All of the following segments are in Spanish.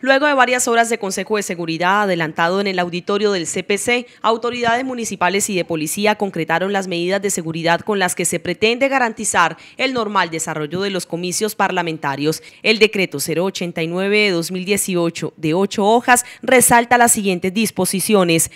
Luego de varias horas de Consejo de Seguridad adelantado en el auditorio del CPC, autoridades municipales y de policía concretaron las medidas de seguridad con las que se pretende garantizar el normal desarrollo de los comicios parlamentarios. El decreto 089 de 2018 de ocho hojas resalta las siguientes disposiciones.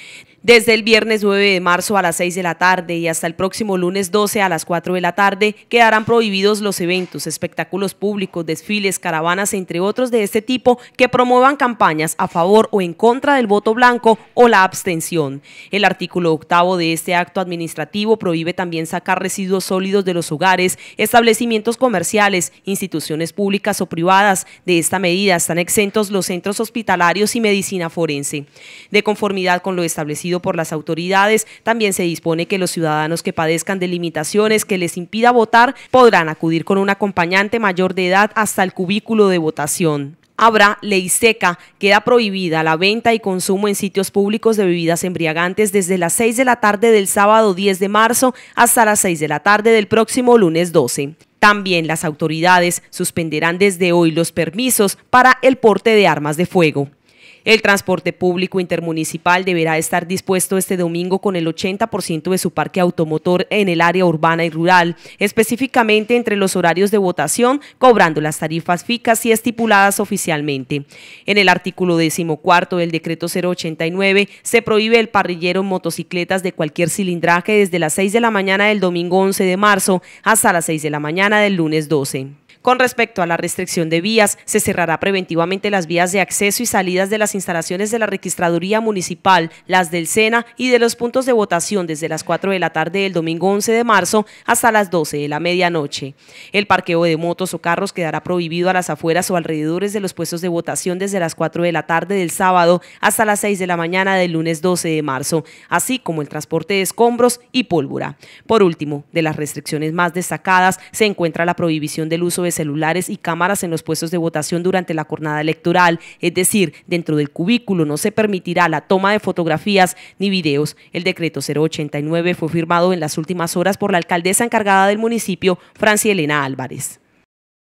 Desde el viernes 9 de marzo a las 6 de la tarde y hasta el próximo lunes 12 a las 4 de la tarde quedarán prohibidos los eventos, espectáculos públicos, desfiles, caravanas, entre otros de este tipo que promuevan campañas a favor o en contra del voto blanco o la abstención. El artículo octavo de este acto administrativo prohíbe también sacar residuos sólidos de los hogares, establecimientos comerciales, instituciones públicas o privadas. De esta medida están exentos los centros hospitalarios y medicina forense. De conformidad con lo establecido por las autoridades. También se dispone que los ciudadanos que padezcan de limitaciones que les impida votar podrán acudir con un acompañante mayor de edad hasta el cubículo de votación. Habrá ley seca. Queda prohibida la venta y consumo en sitios públicos de bebidas embriagantes desde las 6 de la tarde del sábado 10 de marzo hasta las 6 de la tarde del próximo lunes 12. También las autoridades suspenderán desde hoy los permisos para el porte de armas de fuego. El transporte público intermunicipal deberá estar dispuesto este domingo con el 80% de su parque automotor en el área urbana y rural, específicamente entre los horarios de votación, cobrando las tarifas fijas y estipuladas oficialmente. En el artículo 14 del decreto 089 se prohíbe el parrillero en motocicletas de cualquier cilindraje desde las 6 de la mañana del domingo 11 de marzo hasta las 6 de la mañana del lunes 12. Con respecto a la restricción de vías, se cerrará preventivamente las vías de acceso y salidas de las instalaciones de la registraduría municipal, las del SENA y de los puntos de votación desde las 4 de la tarde del domingo 11 de marzo hasta las 12 de la medianoche. El parqueo de motos o carros quedará prohibido a las afueras o alrededores de los puestos de votación desde las 4 de la tarde del sábado hasta las 6 de la mañana del lunes 12 de marzo, así como el transporte de escombros y pólvora. Por último, de las restricciones más destacadas se encuentra la prohibición del uso de celulares y cámaras en los puestos de votación durante la jornada electoral, es decir, dentro del cubículo no se permitirá la toma de fotografías ni videos. El decreto 089 fue firmado en las últimas horas por la alcaldesa encargada del municipio, Francia Elena Álvarez.